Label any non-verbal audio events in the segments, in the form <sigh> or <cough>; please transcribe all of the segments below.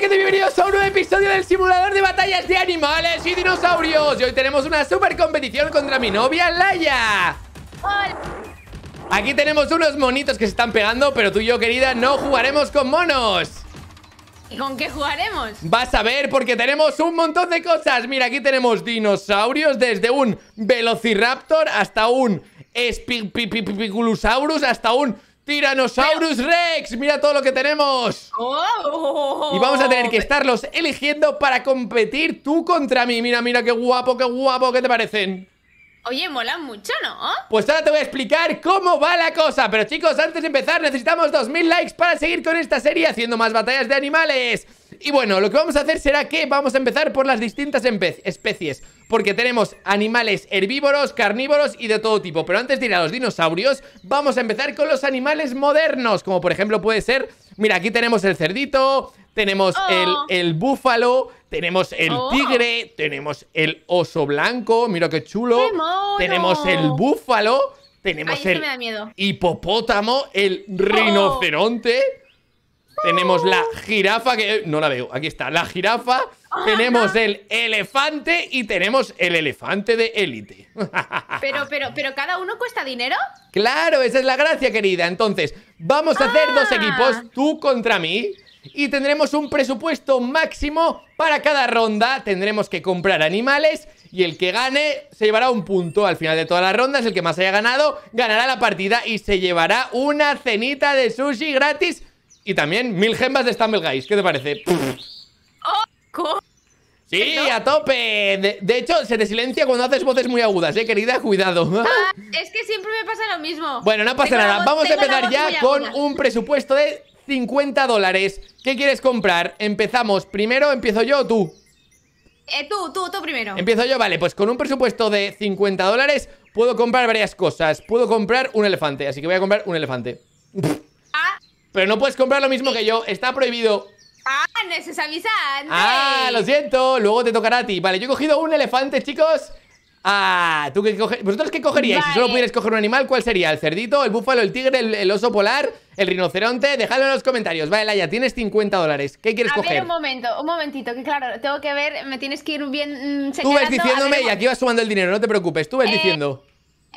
que bienvenidos a un nuevo episodio del simulador de batallas de animales y dinosaurios Y hoy tenemos una super competición contra mi novia Laia Aquí tenemos unos monitos que se están pegando, pero tú y yo, querida, no jugaremos con monos ¿Y con qué jugaremos? Vas a ver, porque tenemos un montón de cosas Mira, aquí tenemos dinosaurios, desde un velociraptor hasta un espigulusaurus, hasta un ¡Tiranosaurus Rex, mira todo lo que tenemos. Oh. Y vamos a tener que estarlos eligiendo para competir tú contra mí. Mira, mira, qué guapo, qué guapo, ¿qué te parecen? Oye, mola mucho, ¿no? Pues ahora te voy a explicar cómo va la cosa Pero chicos, antes de empezar necesitamos 2000 likes para seguir con esta serie haciendo más batallas de animales y bueno, lo que vamos a hacer será que vamos a empezar por las distintas especies Porque tenemos animales herbívoros, carnívoros y de todo tipo Pero antes de ir a los dinosaurios, vamos a empezar con los animales modernos Como por ejemplo puede ser, mira aquí tenemos el cerdito, tenemos oh. el, búfalo, tenemos el oh. tigre, tenemos el oso blanco, mira qué chulo Tenemos el búfalo, tenemos el hipopótamo, el oh. rinoceronte tenemos la jirafa que... No la veo, aquí está, la jirafa ah, Tenemos el elefante y tenemos el elefante de élite <laughs> Pero, pero, pero ¿cada uno cuesta dinero? Claro, esa es la gracia, querida Entonces, vamos a hacer dos ah. equipos, tú contra mí y tendremos un presupuesto máximo para cada ronda. Tendremos que comprar animales y el que gane se llevará un punto al final de todas las rondas. El que más haya ganado ganará la partida y se llevará una cenita de sushi gratis y también mil gemas de Stumble Guys. ¿Qué te parece? Oh, sí, a tope. De, hecho, se te silencia cuando haces voces muy agudas, eh, querida. Cuidado. Ah, <laughs> es que siempre me pasa lo mismo. Bueno, no pasa nada. Vamos a empezar ya con un presupuesto de 50 dólares. ¿Qué quieres comprar? Empezamos. Primero, ¿empiezo yo o tú? Eh, tú, tú, tú primero. Empiezo yo, vale. Pues con un presupuesto de 50 dólares puedo comprar varias cosas. Puedo comprar un elefante, así que voy a comprar un elefante. <laughs> pero no puedes comprar lo mismo que yo. Está prohibido. Ah, necesitas. Ah, lo siento. Luego te tocará a ti. Vale, yo he cogido un elefante, chicos. Ah, ¿tú qué coges. ¿vosotros qué cogeríais? Si solo pudierais coger un animal, ¿cuál sería? ¿El cerdito, el búfalo, el tigre, el, oso polar, el rinoceronte? Dejadlo en los comentarios. Vale, Laia, tienes 50 dólares. ¿Qué quieres coger? A un momento, un momentito, que claro, tengo que ver, me tienes que ir bien mm, Tú ves diciéndome y aquí vas sumando el dinero, no te preocupes, tú ves eh, diciendo.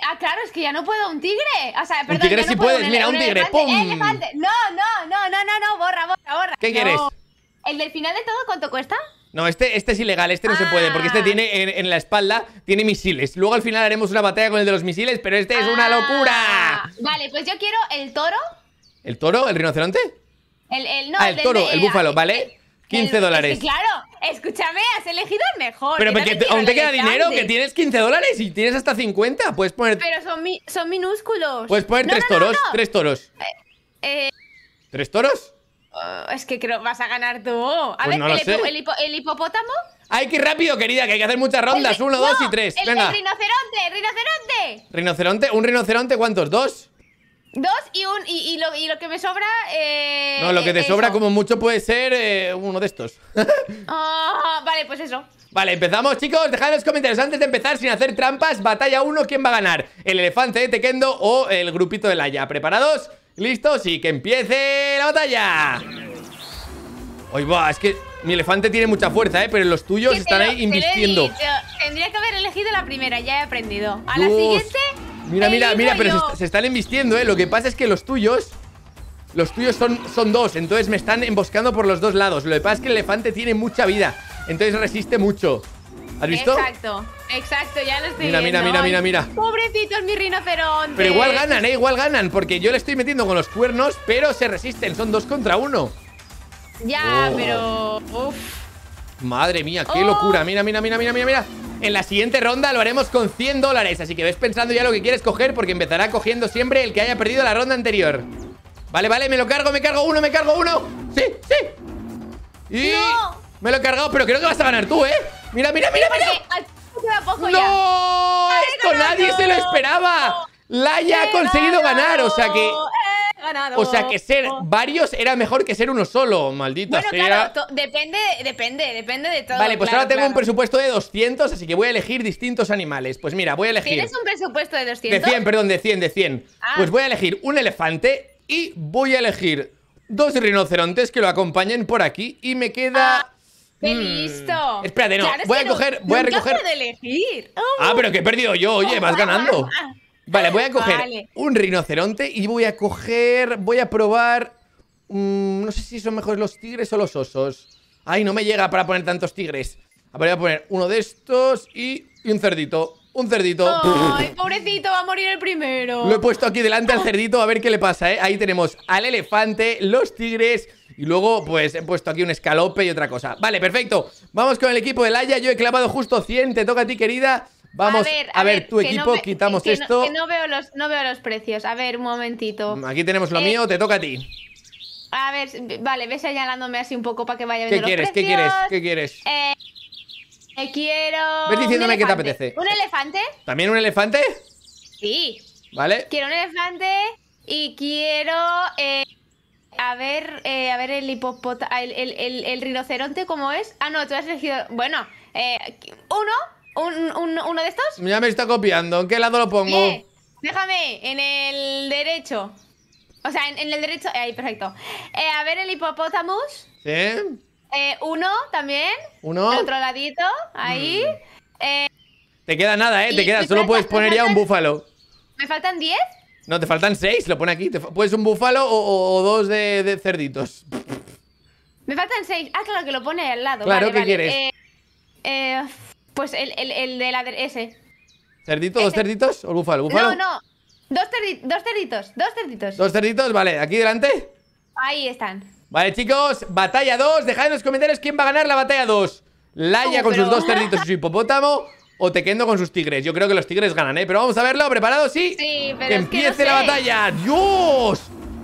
Ah, claro, es que ya no puedo un tigre. O sea, perdón, un tigre sí puedes, mira, un, tigre, ¡pum! No, no, no, no, no, no, borra, borra, borra. ¿Qué quieres? ¿El del final de todo cuánto cuesta? No, este, este es ilegal, este no se puede, porque este ah. tiene en, la espalda, tiene misiles. Luego al final haremos una batalla con el de los misiles, pero este es una ah, locura. Vale, pues yo quiero el toro. ¿El toro? ¿El rinoceronte? El, el no, ah, el, toro, el búfalo, ¿vale? 15 dólares. claro, escúchame, has elegido el mejor. Pero aún te queda dinero, que tienes 15 dólares y tienes hasta 50. Puedes poner. Pero son, son minúsculos. Puedes poner tres, toros, eh, eh, tres toros. ¿Tres oh, toros? es que creo vas a ganar tú. A pues ver, el, el, el, hipopótamo. ¡Ay, qué rápido, querida! Que hay que hacer muchas rondas. Uno, dos y tres. Venga. El rinoceronte, rinoceronte. ¿Rinoceronte? ¿Un rinoceronte cuántos? ¿Dos? Dos y un y, lo, que me sobra. Eh, no, lo que te eh, sobra como mucho puede ser eh, uno de estos. <laughs> Ah, vale, pues eso. Vale, empezamos chicos, dejad en los comentarios antes de empezar sin hacer trampas, batalla uno ¿quién va a ganar? ¿El elefante de tequendo o el grupito de laya ¿Preparados? ¿Listos? Y que empiece la batalla Hoy va, es que mi elefante tiene mucha fuerza, ¿eh? Pero los tuyos están ahí invirtiendo Tendría que haber elegido la primera, ya he aprendido A la siguiente Mira, mira, mira, pero se, están embistiendo, ¿eh? Lo que pasa es que los tuyos... Los tuyos son, son dos, entonces me están emboscando por los dos lados. Lo que pasa es que el elefante tiene mucha vida, entonces resiste mucho. ¿Has visto? Exacto, exacto, ya lo estoy mira, viendo. Mira, mira, mira, mira. Pobrecitos mi rinoceronte. Pero igual ganan, ¿eh? Igual ganan, porque yo le estoy metiendo con los cuernos, pero se resisten. Son dos contra uno. Ya, oh. pero... Madre mía, qué locura oh. Mira, mira, mira, mira, mira, mira en la siguiente ronda lo haremos con 100 dólares Así que ves pensando ya lo que quieres coger Porque empezará cogiendo siempre el que haya perdido la ronda anterior Vale, vale, me lo cargo, me cargo uno, me cargo uno Sí, sí Y me lo he cargado, pero creo que vas a ganar tú, ¿eh? Mira, mira, mira, mira ¡No! Esto nadie se lo esperaba La ha conseguido ganar, o sea que o sea que ser oh. varios era mejor que ser uno solo, maldito. bueno, Claro, depende, depende, depende de todo. Vale, pues ahora tengo un presupuesto de 200, así que voy a elegir distintos animales. Pues mira, voy a elegir. ¿Tienes un presupuesto de 200? De 100, perdón, de 100, de 100. Ah. Pues voy a elegir un elefante y voy a elegir dos rinocerontes que lo acompañen por aquí y me queda. Ah, mm, listo! Espérate, no. voy, a coger, voy a recoger. elegir. Ah, pero que he perdido yo, oye, oh, vas ah, ganando. Vale, voy a ah, coger un rinoceronte y voy a coger. Voy a probar. no sé si son mejores los tigres o los osos. Ay, no me llega para poner tantos tigres. voy a poner uno de estos y, un cerdito. Un cerdito. Ay, pobrecito, va a morir el primero. Lo he puesto aquí delante al cerdito a ver qué le pasa, ¿eh? Ahí tenemos al elefante, los tigres y luego, pues, he puesto aquí un escalope y otra cosa. Vale, perfecto. Vamos con el equipo de Laia. Yo he clavado justo 100. Te toca a ti, querida. Vamos, a ver, tu equipo, quitamos esto. No, que no, veo los, no veo los precios. A ver, un momentito. Aquí tenemos lo eh, mío, te toca a ti. A ver, vale, ve señalándome así un poco para que vaya viendo ¿Qué los quieres, precios. ¿Qué quieres? ¿Qué quieres? Eh, quiero... Ves diciéndome qué te apetece. ¿Un elefante? ¿También un elefante? Sí. ¿Vale? Quiero un elefante y quiero... Eh, a ver, eh, a ver el hipopótamo... El, el, el, rinoceronte, ¿cómo es? Ah, no, tú has elegido... Bueno, uno uno de estos? Ya me está copiando. ¿En qué lado lo pongo? Déjame, en el derecho. O sea, en, el derecho. Eh, ahí, perfecto. Eh, a ver, el hipopótamo. Sí. Eh, uno también. Uno. otro ladito. Ahí. Mm. te queda nada, ¿eh? Te queda. Solo puedes poner ya un búfalo. ¿Me faltan 10? No, te faltan seis Lo pone aquí. puedes un búfalo o, dos de, cerditos. Me faltan 6. Ah, claro, que lo pone al lado. Claro, ¿qué quieres? eh, pues el, de la ese. ¿Cerdito? ¿Dos cerditos? ¿O el búfalo? No, no. Dos, dos cerditos. Dos cerditos. Dos cerditos, vale. ¿Aquí delante? Ahí están. Vale, chicos. Batalla 2. Dejad en los comentarios quién va a ganar la batalla 2. Laia uh, con sus dos cerditos y su hipopótamo o Tequendo con sus tigres. Yo creo que los tigres ganan, ¿eh? Pero vamos a verlo, preparado Sí. Sí, pero empiece la batalla. ¡Dios!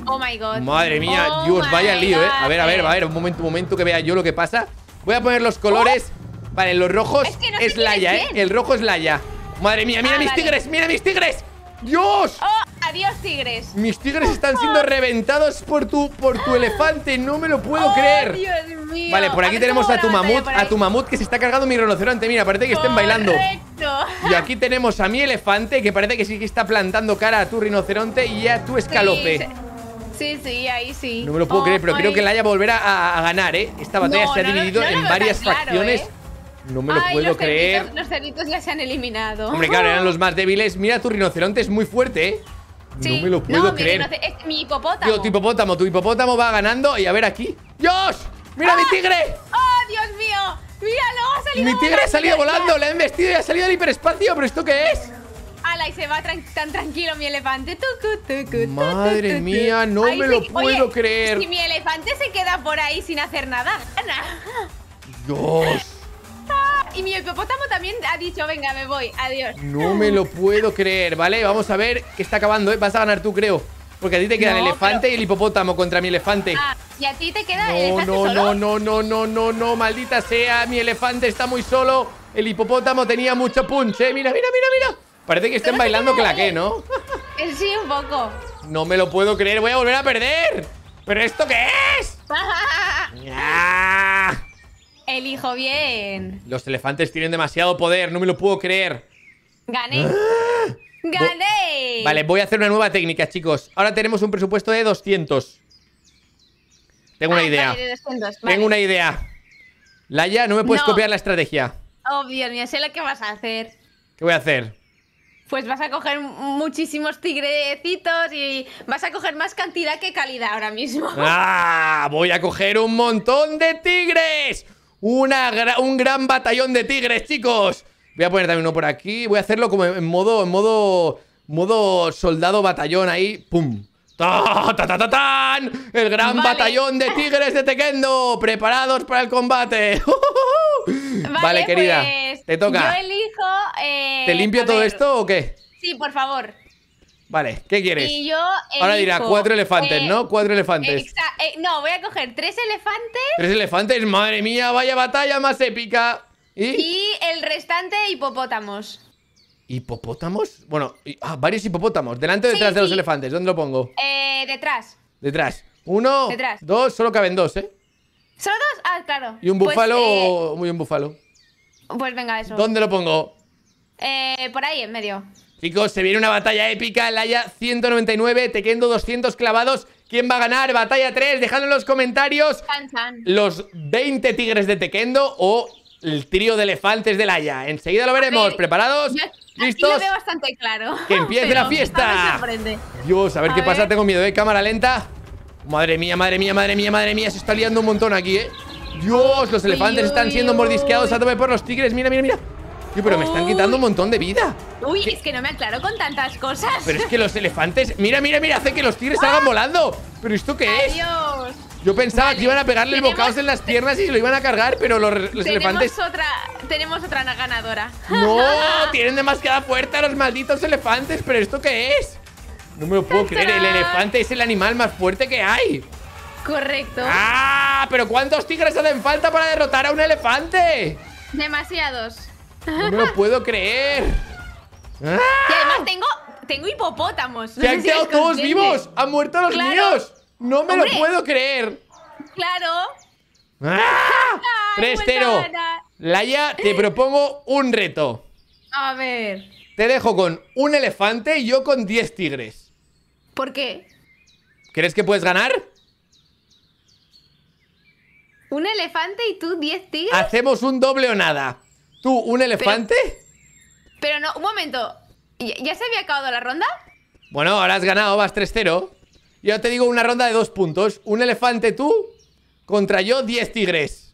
Oh my god. Madre mía, oh Dios, vaya lío, ¿eh? A ver, a ver, a ver, un momento, un momento que vea yo lo que pasa. Voy a poner los colores. Oh. Vale, los rojos es, Laia, ¿eh? El rojo es Laia. Madre mía, mira ah, mis tigres, mira mis tigres. ¡Dios! Oh, adiós, tigres. Mis tigres están siendo reventados por tu, por tu elefante. No me lo puedo oh, creer. Dios mío. Vale, por aquí tenemos a tu mamut, a tu mamut que se está cargando mi rinoceronte. Mira, parece que estén bailando. Y aquí tenemos a mi elefante que parece que sí que está plantando cara a tu rinoceronte y a tu escalope. Sí. Sí, ahí sí. No me lo puedo creer, pero creo que Laia volverá a, ganar, ¿eh? Esta batalla se ha dividido en varias facciones. ¿eh? No me lo puedo creer. los cerditos ya se han eliminado. Hombre, claro, eran los <laughs> más débiles. Mira, tu rinoceronte es muy fuerte, ¿eh? No me lo puedo creer. Mi, es mi hipopótamo. tu hipopótamo, tu hipopótamo va ganando. Y a ver aquí. ¡Dios! ¡Mira mi ¡Ah! tigre! ¡Oh, Dios mío! ¡Míralo! ¡Ha salido Mi tigre ha salido volando, le han vestido y ha salido del hiperespacio. ¿Pero esto qué es? ¡Hala! Y se va tan tranquilo mi elefante. Madre mía, no me lo puedo creer. Si mi elefante se queda por ahí sin hacer nada, gana. Dios y mi hipopótamo también ha dicho, venga, me voy, adiós. No me lo puedo creer, ¿vale? Vamos a ver qué está acabando, ¿eh? Vas a ganar tú, creo. Porque a ti te queda el elefante y el hipopótamo contra mi elefante. Ah, y a ti te queda no, el elefante no, solo? No, no, no, no, no, no, maldita sea, mi elefante está muy solo. El hipopótamo tenía mucho punch, ¿eh? Mira, mira, mira, mira. Parece que estén bailando claqué, ¿no? Eh, sí, un poco. No me lo puedo creer, voy a volver a perder. ¿Pero esto qué es? <laughs> ¡Ah! Elijo bien. Los elefantes tienen demasiado poder, no me lo puedo creer. Gané. ¡Ah! ¡Gané! Vale, voy a hacer una nueva técnica, chicos. Ahora tenemos un presupuesto de 200. Tengo una ah, idea. Tengo una idea. Laia, no me puedes copiar la estrategia. Obvio, oh, ni mío, sé lo que vas a hacer. ¿Qué voy a hacer? Pues vas a coger muchísimos tigrecitos y vas a coger más cantidad que calidad ahora mismo. ¡Ah! Voy a coger un montón de tigres. Una un gran batallón de tigres, chicos. Voy a poner también uno por aquí. Voy a hacerlo como en modo, en modo, modo soldado batallón ahí. ¡Pum! ¡Ta, ta, ta, tan! El gran batallón de <laughs> tigres de Tequendo, preparados para el combate. <laughs> vale, querida, pues te toca. Yo elijo. Eh, ¿Te limpio todo esto o qué? Sí, por favor. Vale, ¿qué quieres? Y yo Ahora dirá, cuatro elefantes, eh, ¿no? Cuatro elefantes. Eh, no, voy a coger tres elefantes. Tres elefantes, madre mía, vaya batalla más épica. Y, el restante hipopótamos. ¿Hipopótamos? Bueno, ah, varios hipopótamos. ¿Delante o detrás de los elefantes? ¿Dónde lo pongo? Eh, detrás. Detrás. Uno, dos, solo caben dos, ¿eh? ¿Solo dos? Ah, claro. ¿Y un pues, búfalo eh, muy un búfalo? Pues venga, eso. ¿Dónde lo pongo? Eh, por ahí, en medio. Chicos, se viene una batalla épica Laia 199, Tequendo 200 clavados ¿Quién va a ganar? Batalla 3, dejadlo en los comentarios Los 20 tigres de Tequendo o el trío de elefantes de Laia Enseguida lo veremos, ¿preparados? ¿Listos? Que empiece la fiesta Dios, a ver qué pasa, tengo miedo, ¿eh? Cámara lenta Madre mía, madre mía, madre mía, madre mía Se está liando un montón aquí, ¿eh? Dios, los elefantes están siendo mordisqueados a tope por los tigres Mira, mira, mira pero me están quitando un montón de vida. Uy, es que no me aclaro con tantas cosas. Pero es que los elefantes. Mira, mira, mira, hace que los tigres salgan ¡Ah! volando. ¿Pero esto qué es? Adiós. Yo pensaba que iban a pegarle el bocaos en las piernas y se lo iban a cargar, pero los, elefantes. tenemos otra ganadora. No, <laughs> tienen demasiada fuerza los malditos elefantes, pero ¿esto qué es? No me lo puedo creer, el elefante es el animal más fuerte que hay. Correcto. ¡Ah! ¿Pero cuántos tigres hacen falta para derrotar a un elefante? Demasiados. No me lo puedo creer. Y ¡Ah! además tengo, tengo hipopótamos. ¡Se han <laughs> quedado todos vivos! ¡Han muerto los niños? míos! ¡No me lo puedo creer! claro Prestero, ¡Ah! Laia, te propongo un reto. A ver. Te dejo con un elefante y yo con 10 tigres. ¿Por qué? ¿Crees que puedes ganar? ¿Un elefante y tú 10 tigres? Hacemos un doble o nada. ¿Tú, un elefante? Pero, no, un momento. ¿Ya, se había acabado la ronda? Bueno, ahora has ganado, vas 3-0. Yo te digo una ronda de dos puntos. Un elefante tú contra yo 10 tigres.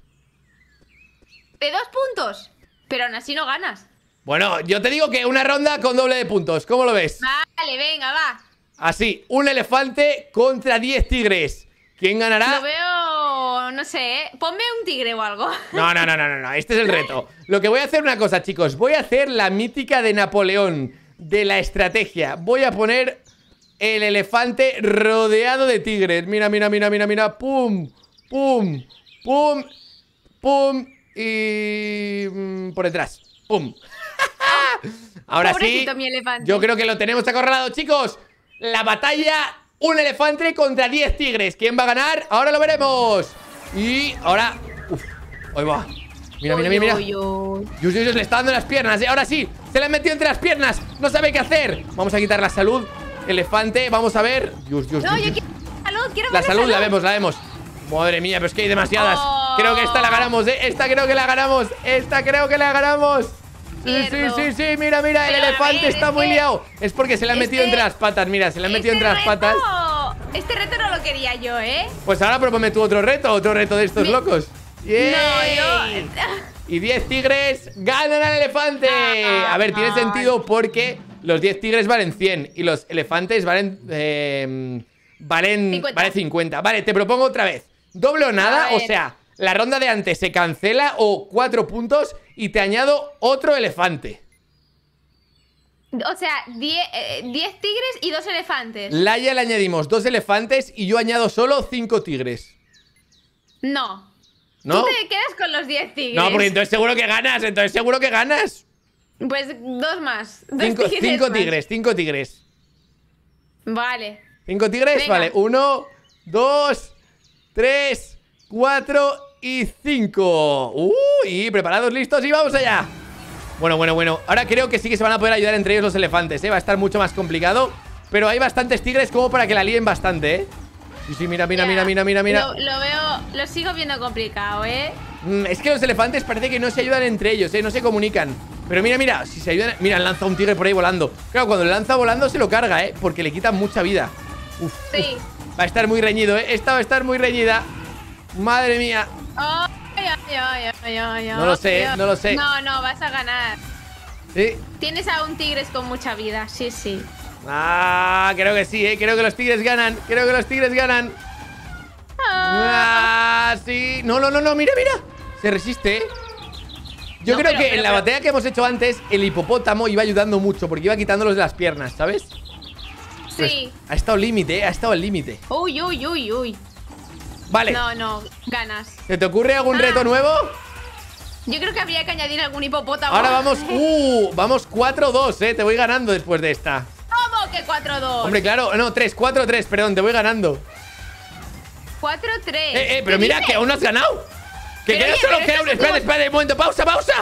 ¿De dos puntos? Pero aún así no ganas. Bueno, yo te digo que una ronda con doble de puntos. ¿Cómo lo ves? Vale, venga, va. Así, un elefante contra 10 tigres. ¿Quién ganará? veo no sé, ¿eh? Ponme un tigre o algo. <laughs> No, no, no, no, no, no. este es el reto. Lo que voy a hacer una cosa, chicos. Voy a hacer la mítica de Napoleón, de la estrategia. Voy a poner el elefante rodeado de tigres. Mira, mira, mira, mira, mira. Pum, pum, pum, pum y... Mm, por detrás. Pum. <laughs> Ahora sí, yo creo que lo tenemos acorralado, chicos. La batalla un elefante contra 10 tigres. ¿Quién va a ganar? Ahora lo veremos. Y ahora... Uf, ahí va. Mira, mira, mira, mira. Dios, le está dando las piernas, ¿eh? Ahora sí, se le ha metido entre las piernas. No sabe qué hacer. Vamos a quitar la salud. Elefante, vamos a ver. no, yo quiero salud, quiero la salud, La vemos, la vemos. Madre mía, pero es que hay demasiadas. Creo que esta la ganamos, ¿eh? Esta creo que la ganamos. Esta creo que la ganamos. Sí, sí, sí, sí, mira, mira, el elefante está muy liado. Es porque se le ha metido entre las patas, mira, se le han metido entre las patas. Este reto no lo quería yo, ¿eh? Pues ahora propone tú otro reto, otro reto de estos locos. Y 10 tigres ganan al elefante. A ver, tiene sentido porque los 10 tigres valen 100 y los elefantes valen. Em, valen, 50. 50. Vale, te propongo otra vez. Doble nada, o sea, la ronda de antes se cancela o 4 puntos y te añado otro elefante. O sea, 10 eh, tigres y 2 elefantes. Laia le añadimos 2 elefantes y yo añado solo 5 tigres. No. Tú te quedas con los 10 tigres. No, porque entonces seguro que ganas, entonces seguro que ganas. Pues dos más. 5 tigres, 5 tigres, Vale. 5 tigres, vale. 1, 2, 3, 4 y 5. ¡Uy! ¿Preparados, listos? Y vamos allá. Bueno, bueno, bueno. Ahora creo que sí que se van a poder ayudar entre ellos los elefantes, ¿eh? Va a estar mucho más complicado. Pero hay bastantes tigres como para que la líen bastante, ¿eh? Sí, sí, mira, mira, mira, mira, mira, mira. Lo, veo, lo sigo viendo complicado, ¿eh? Mm, es que los elefantes parece que no se ayudan entre ellos, ¿eh? No se comunican. Pero mira, mira, si se ayudan... Mira, lanza un tigre por ahí volando. Claro, cuando lanza volando se lo carga, ¿eh? Porque le quitan mucha vida. Uf, sí. Va a estar muy reñido, ¿eh? Esta va a estar muy reñida. Madre mía. Oh. No lo sé, no lo sé. No, no, vas a ganar. ¿Sí? Tienes a un Tigres con mucha vida, sí, sí. Ah, creo que sí, ¿eh? Creo que los Tigres ganan. Creo que los Tigres ganan. Ah, ah sí. No, no, no, no, mira, mira. Se resiste, eh. Yo creo que en la batalla que hemos hecho antes, el hipopótamo iba ayudando mucho porque iba quitándolos de las piernas, ¿sabes? Sí. ha estado límite, eh, ha estado el límite. Uy, uy, uy, uy. Vale. No, no, ganas. te ocurre algún ah. reto nuevo? Yo creo que habría que añadir algún hipopótamo. Ahora vamos, <laughs> uh, vamos 4-2, eh. Te voy ganando después de esta. ¿Cómo que 4-2? Hombre, claro, no, 3, 4-3, perdón, te voy ganando. 4-3. Eh, eh, pero mira que aún no has ganado. Que queda solo que Espérate, espérate, espérate, un momento, pausa, pausa.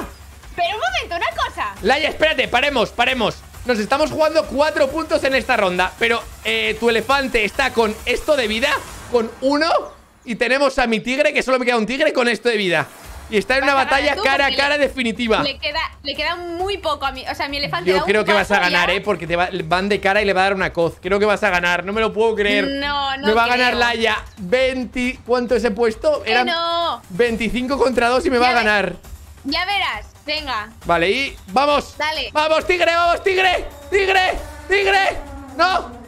Pero un momento, una cosa. Laia, espérate, paremos, paremos. Nos estamos jugando 4 puntos en esta ronda, pero eh, tu elefante está con esto de vida, con 1 y tenemos a mi tigre, que solo me queda un tigre con esto de vida. Y está en una batalla cara a cara definitiva. Le queda, le queda muy poco a mí. O sea, mi elefante. Yo creo que vas a ganar, ¿eh? Porque te van de cara y le va a dar una coz. Creo que vas a ganar. No me lo puedo creer. No, no. Me va a ganar Laia. 20. ¿Cuánto es he puesto? Eh, Eran no. 25 contra 2 y me va a ganar. ya verás. Venga. Vale, y vamos. Dale. Vamos, tigre, vamos, tigre. Tigre, tigre. No.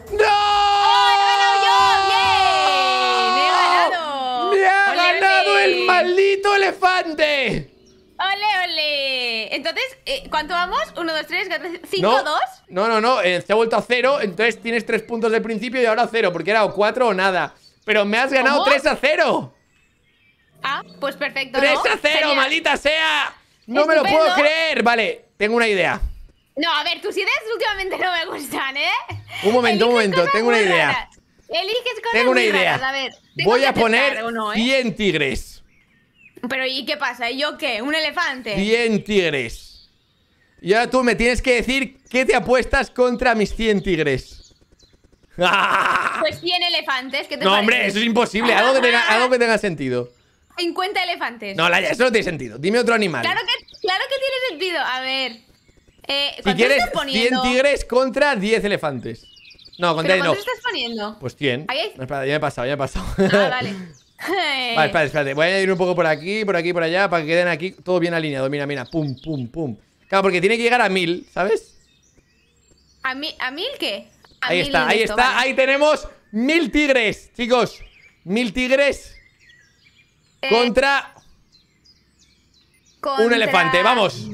entonces, eh, ¿cuánto vamos? ¿1, 2, 3, 5, 5 no, No, no, no, eh, se ha vuelto a 0 entonces tienes 3 puntos del principio y ahora 0 porque era o 4 o nada. Pero me has ganado 3 a 0. Ah, pues perfecto. 3 a 0, Sería... maldita sea. No me lo puedo creer. Vale, tengo una idea. No, a ver, tus ideas últimamente no me gustan, ¿eh? Un momento, un momento, tengo una idea. Eliges cosas tengo una idea. A ver, tengo voy a poner uno, 100 eh? tigres. Pero ¿y qué pasa? ¿Y ¿Yo qué? ¿Un elefante? 100 tigres. Y ahora tú me tienes que decir qué te apuestas contra mis 100 tigres. <laughs> Pues 100 elefantes, te No, hombre, eso es imposible. Algo que, tenga, <laughs> sentido. 50 elefantes. No, Laia, eso no tiene sentido. Dime otro animal. Claro que, tiene sentido. A ver. Eh, si quieres, 100 tigres contra 10 elefantes. No, contra 10 no. estás poniendo? Pues 100. Ya me he pasado, ya he pasado. Ah, vale. <laughs> <laughs> Vale, espérate, espérate. Voy a ir un poco por aquí, por aquí, por allá, para que queden aquí todo bien alineado. Mira, mira, pum, pum, pum. Claro, porque tiene que llegar a mil, ¿sabes? ¿A, a mil qué? ahí está, ahí está, ahí tenemos mil tigres, chicos. Mil tigres eh, contra, un elefante. Vamos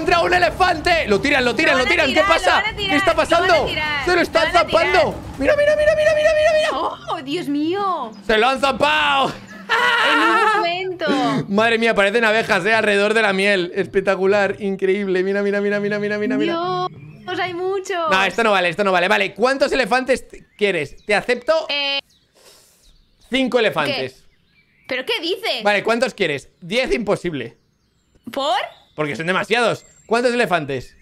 contra un elefante. Lo tiran, lo tiran, lo, tiran. ¿Qué pasa? ¿Qué está pasando? Se lo están zampando. Mira, mira, mira, mira, mira, mira. Oh, Dios mío. Se lo han zampado. En un momento. <laughs> Madre mía, parecen abejas, ¿eh? Alrededor de la miel. Espectacular, increíble. Mira, mira, mira, mira, mira, mira, mira. Dios, hay muchos. No, esto no vale, esto no vale. Vale, ¿cuántos elefantes quieres? Te acepto. Eh... Cinco elefantes. ¿Pero qué dices? Vale, ¿cuántos quieres? Diez imposible. ¿Por? Porque son demasiados. ¿Cuántos elefantes?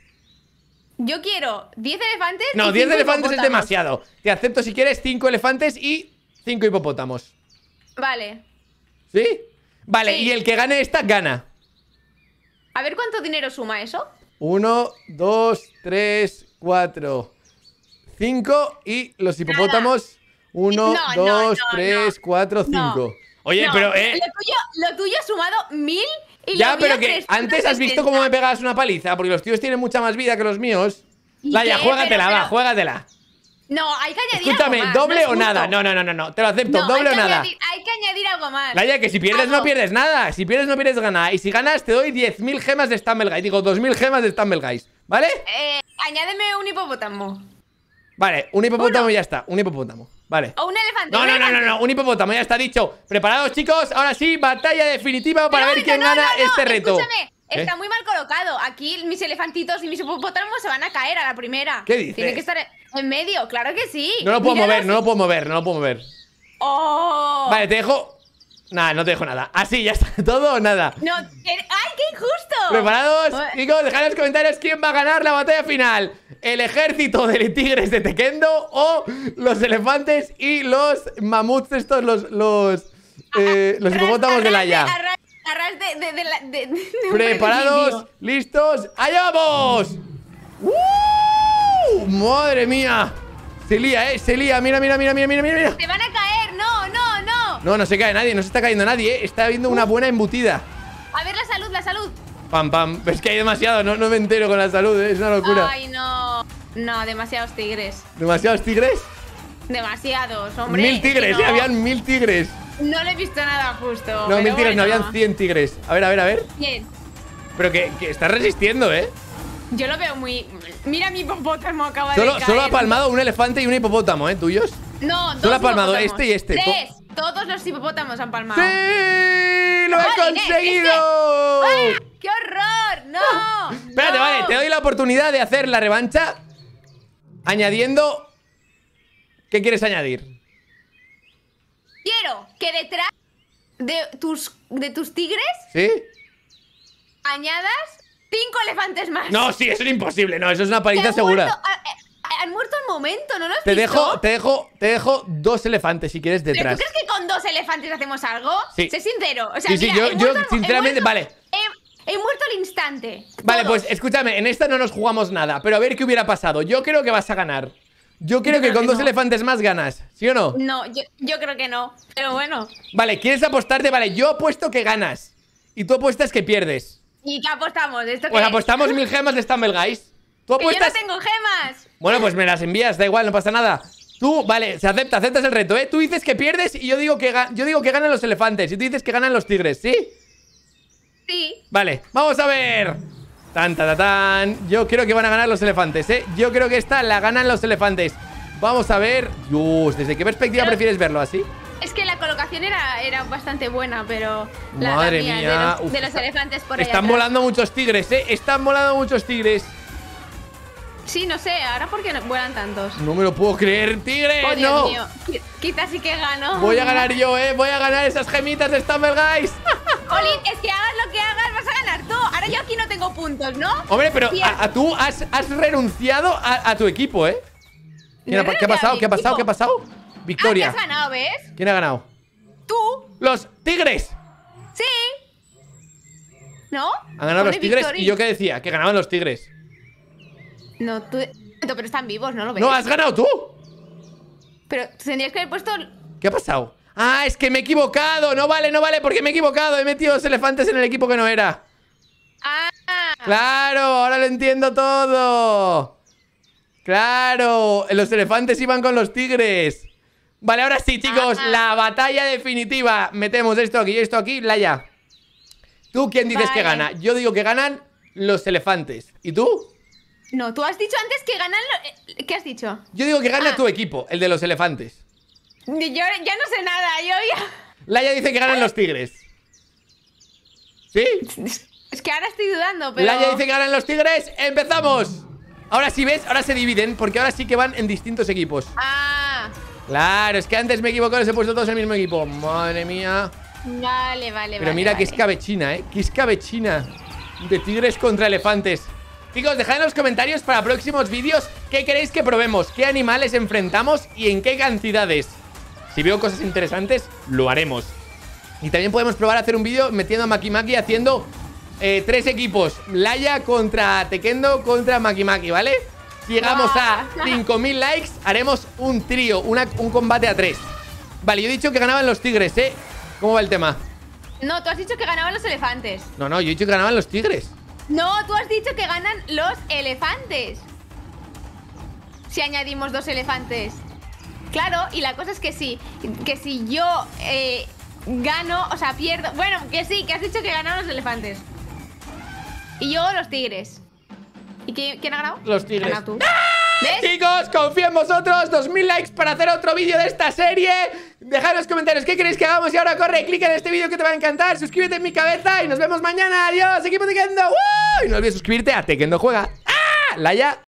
Yo quiero 10 elefantes. No, 10 elefantes es demasiado. Te acepto si quieres 5 elefantes y 5 hipopótamos. Vale. ¿Sí? Vale, y el que gane esta gana. A ver cuánto dinero suma eso. 1, 2, 3, 4, 5 y los hipopótamos. 1, 2, 3, 4, 5. Oye, pero... Eh, lo, tuyo, ha sumado 1.000 ya, pero que antes has visto cómo me pegabas una paliza, porque los tíos tienen mucha más vida que los míos. Laia, juégatela, va, juégatela. No, hay que añadir algo más, ¿doble o nada? No, no, no, no, no, te lo acepto, doble o nada. hay que añadir algo más. Laia, que si pierdes no pierdes nada, si pierdes no pierdes gana. Y si ganas te doy 10.000 gemas de Stumble Guys, digo 2.000 gemas de Stumble Guys, ¿vale? Eh, añádeme un hipopótamo. Vale, un hipopótamo ya está, un hipopótamo. Vale. O un elefante. No, no, no, no, no, un hipopótamo, ya está dicho. ¿Preparados, chicos? Ahora sí, batalla definitiva para ver quién gana este reto. Escúchame. ¿Eh? Está muy mal colocado. Aquí mis elefantitos y mis hipopótamos se van a caer a la primera. ¿Qué dices? Tiene que estar en medio, claro que sí. No lo puedo mover, no lo puedo mover, no lo puedo mover. Oh. Vale, te dejo. Nada, no te dejo nada. Así, ya está <laughs> todo o nada. No, ¡ay, qué injusto! ¿Preparados? Chicos, dejad en los comentarios quién va a ganar la batalla final el ejército de tigres de Tequendo o los elefantes y los mamuts estos, los, los, eh, los hipopótamos de la Preparados, listos, ¡allá vamos! ¡Madre mía! Se lía, eh, se mira, mira, mira, mira, mira, mira. se van a caer, no, no, no. No, no se cae nadie, no se está cayendo nadie, eh. Está habiendo una buena embutida. A ver la salud, la salud. Pam, pam. Es que hay demasiado, no, no me entero con la salud, eh. es una locura. No, demasiados tigres. ¿Demasiados tigres? Demasiados, hombre. Mil tigres, había habían mil tigres. No le he visto nada justo. No, mil tigres, no habían cien tigres. A ver, a ver, a ver. Bien. Pero que, estás resistiendo, ¿eh? Yo lo veo muy. Mira mi hipopótamo acaba de. Solo ha palmado un elefante y un hipopótamo, ¿eh? ¿Tuyos? No, dos. Solo ha palmado este y este. ¡Tres! Todos los hipopótamos han palmado. ¡Sí! ¡Lo he este. conseguido! ¡Ah! ¡Qué horror! ¡No! <laughs> Espérate, vale, te doy la oportunidad de hacer la revancha Añadiendo... ¿Qué quieres añadir? Quiero que detrás de tus, de tus tigres... ¿Sí? Añadas cinco elefantes más. No, sí, eso es imposible. No, eso es una paliza segura. Eh, han muerto al momento, ¿no lo has te Dejo, te, dejo, te dejo dos elefantes si quieres detrás. crees que con dos elefantes hacemos algo? Sí. Sé sincero. sí, yo, sinceramente, vale. He muerto al instante. Vale, pues escúchame, en esta no nos jugamos nada, pero a ver qué hubiera pasado. Yo creo que vas a ganar. Yo creo que con dos elefantes más ganas, ¿sí o no? No, yo, creo que no, pero bueno. Vale, ¿quieres apostarte? Vale, yo apuesto que ganas. Y tú apuestas que pierdes. ¿Y qué apostamos? pues apostamos mil gemas de Stumble Guys. yo no tengo gemas. Bueno, pues me las envías, da igual, no pasa nada. Tú, vale, se acepta, aceptas el reto, ¿eh? Tú dices que pierdes y yo digo que, yo digo que ganan los elefantes y tú dices que ganan los tigres, ¿sí? Vale, vamos a ver. Tan, tan, tan. Yo creo que van a ganar los elefantes, ¿eh? Yo creo que esta la ganan los elefantes. Vamos a ver. Dios, ¿desde qué perspectiva prefieres verlo así? Es que la colocación era, era bastante buena, pero. Madre mía. De, los, elefantes Están volando muchos tigres, ¿eh? Están volando muchos tigres. Sí, no sé, ahora porque vuelan tantos. No me lo puedo creer, tigre, sí que gano. Voy a ganar <laughs> yo, eh. Voy a ganar esas gemitas de Stumble Guys. <laughs> es que hagas lo que hagas, vas a ganar tú. Ahora yo aquí no tengo puntos, ¿no? Hombre, pero a, tú has, renunciado a, tu equipo, ¿eh? ¿Qué, ha pasado? ¿Qué ha pasado? ¿Qué ha pasado? Victoria. ¿Quién ha ganado? Tú. Los tigres. Sí. ¿No? Han ganado los tigres. ¿Y yo qué decía? Que ganaban los tigres. No, tú... pero están vivos, ¿no lo ves? No, has ganado tú. Pero tendrías que haber puesto... ¿Qué ha pasado? Ah, es que me he equivocado. No vale, no vale, porque me he equivocado. He metido los elefantes en el equipo que no era. Ah. Claro, ahora lo entiendo todo. Claro, los elefantes iban con los tigres. Vale, ahora sí, chicos, ah. la batalla definitiva. Metemos esto aquí, y esto aquí, Laya. ¿Tú quién dices que gana? Yo digo que ganan los elefantes. ¿Y tú? No, tú has dicho antes que ganan... los... Eh, ¿Qué has dicho? Yo digo que gana ah. tu equipo, el de los elefantes. Yo ya no sé nada, yo ya... Laia dice que ganan los tigres. ¿Sí? <laughs> Es que ahora estoy dudando, pero... Laia dice que ganan los tigres. ¡Empezamos! Ahora sí, ¿ves? Ahora se dividen, porque ahora sí que van en distintos equipos. Ah... Claro, es que antes me he equivocado, he puesto todos en el mismo equipo. Madre mía. Vale, vale, vale Pero mira que es cabechina, ¿eh? Que es cabechina. De tigres contra elefantes. Chicos, dejad en los comentarios para próximos vídeos qué queréis que probemos, qué animales enfrentamos y en qué cantidades. Si veo cosas interesantes, lo haremos. Y también podemos probar a hacer un vídeo metiendo a MakiMaki haciendo eh, tres equipos. Laya contra Tekendo contra MakiMaki, ¿vale? Si llegamos a 5.000 ah. <laughs> likes, haremos un trío, un combate a tres. Vale, yo he dicho que ganaban los tigres, ¿eh? ¿Cómo va el tema? No, tú has dicho que ganaban los elefantes. No, no, yo he dicho que ganaban los tigres. No, tú has dicho que ganan los elefantes. Si añadimos dos elefantes. Claro, y la cosa es que sí, que si yo eh, gano, o sea, pierdo... Bueno, que sí, que has dicho que ganan los elefantes. Y yo los tigres. ¿Y quién, ha ganado? Los tigres. Chicos, confío en vosotros. 2000 likes para hacer otro vídeo de esta serie. Dejad en los comentarios qué queréis que hagamos. Y ahora corre, clica en este vídeo que te va a encantar. Suscríbete en mi cabeza y nos vemos mañana. Adiós, equipo Tekendo. Y no olvides suscribirte a Tekendo Juega. ¡Ah! Laya.